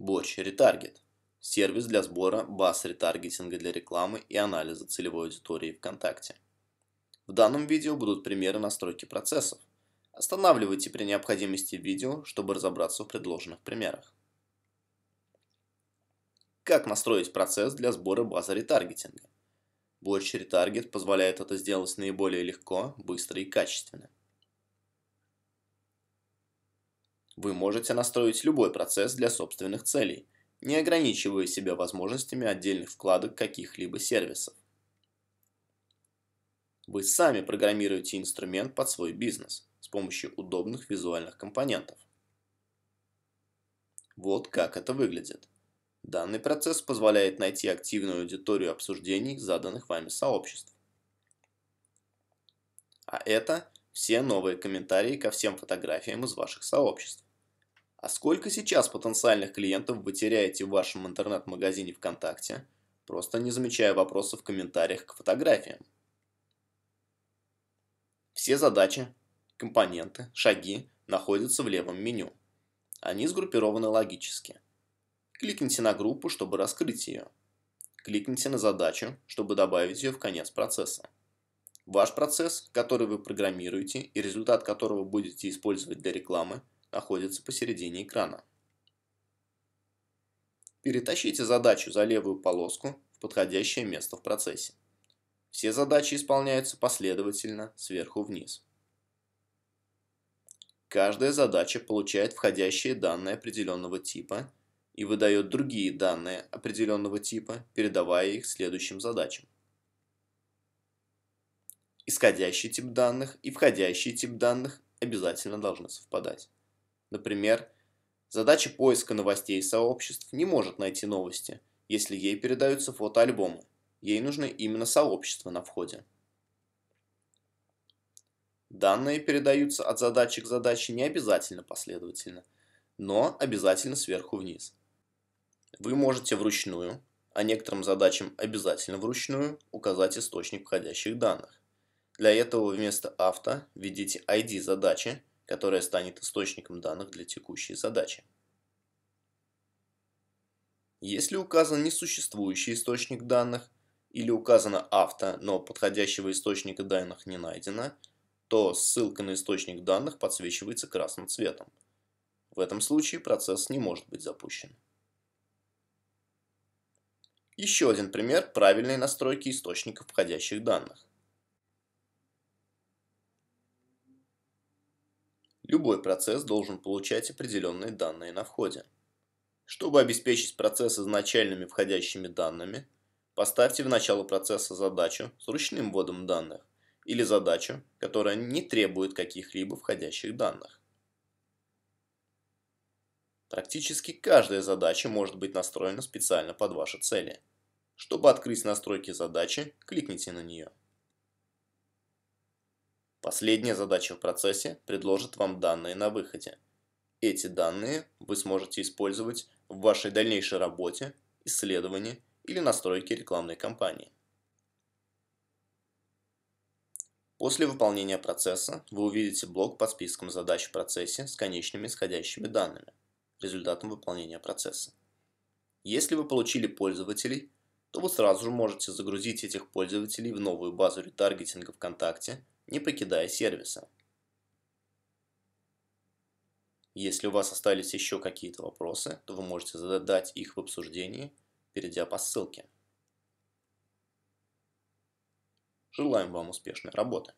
Watch Retarget – сервис для сбора баз ретаргетинга для рекламы и анализа целевой аудитории ВКонтакте. В данном видео будут примеры настройки процессов. Останавливайте при необходимости видео, чтобы разобраться в предложенных примерах. Как настроить процесс для сбора базы ретаргетинга? Watch Retarget позволяет это сделать наиболее легко, быстро и качественно. Вы можете настроить любой процесс для собственных целей, не ограничивая себя возможностями отдельных вкладок каких-либо сервисов. Вы сами программируете инструмент под свой бизнес с помощью удобных визуальных компонентов. Вот как это выглядит. Данный процесс позволяет найти активную аудиторию обсуждений заданных вами сообществ. А это все новые комментарии ко всем фотографиям из ваших сообществ. А сколько сейчас потенциальных клиентов вы теряете в вашем интернет-магазине ВКонтакте, просто не замечая вопросов в комментариях к фотографиям? Все задачи, компоненты, шаги находятся в левом меню. Они сгруппированы логически. Кликните на группу, чтобы раскрыть ее. Кликните на задачу, чтобы добавить ее в конец процесса. Ваш процесс, который вы программируете и результат которого будете использовать для рекламы – находится посередине экрана. Перетащите задачу за левую полоску в подходящее место в процессе. Все задачи исполняются последовательно сверху вниз. Каждая задача получает входящие данные определенного типа и выдает другие данные определенного типа, передавая их следующим задачам. Исходящий тип данных и входящий тип данных обязательно должны совпадать. Например, задача поиска новостей сообществ не может найти новости, если ей передаются фотоальбомы. Ей нужны именно сообщества на входе. Данные передаются от задачи к задаче не обязательно последовательно, но обязательно сверху вниз. Вы можете вручную, а некоторым задачам обязательно вручную, указать источник входящих данных. Для этого вместо авто введите ID задачи которая станет источником данных для текущей задачи. Если указан несуществующий источник данных или указано авто, но подходящего источника данных не найдено, то ссылка на источник данных подсвечивается красным цветом. В этом случае процесс не может быть запущен. Еще один пример правильной настройки источников входящих данных. Любой процесс должен получать определенные данные на входе. Чтобы обеспечить процесс изначальными входящими данными, поставьте в начало процесса задачу с ручным вводом данных или задачу, которая не требует каких-либо входящих данных. Практически каждая задача может быть настроена специально под ваши цели. Чтобы открыть настройки задачи, кликните на нее. Последняя задача в процессе предложит вам данные на выходе. Эти данные вы сможете использовать в вашей дальнейшей работе, исследовании или настройке рекламной кампании. После выполнения процесса вы увидите блок по спискам задач в процессе с конечными исходящими данными, результатом выполнения процесса. Если вы получили пользователей, то вы сразу же можете загрузить этих пользователей в новую базу ретаргетинга ВКонтакте, не покидая сервиса. Если у вас остались еще какие-то вопросы, то вы можете задать их в обсуждении, перейдя по ссылке. Желаем вам успешной работы!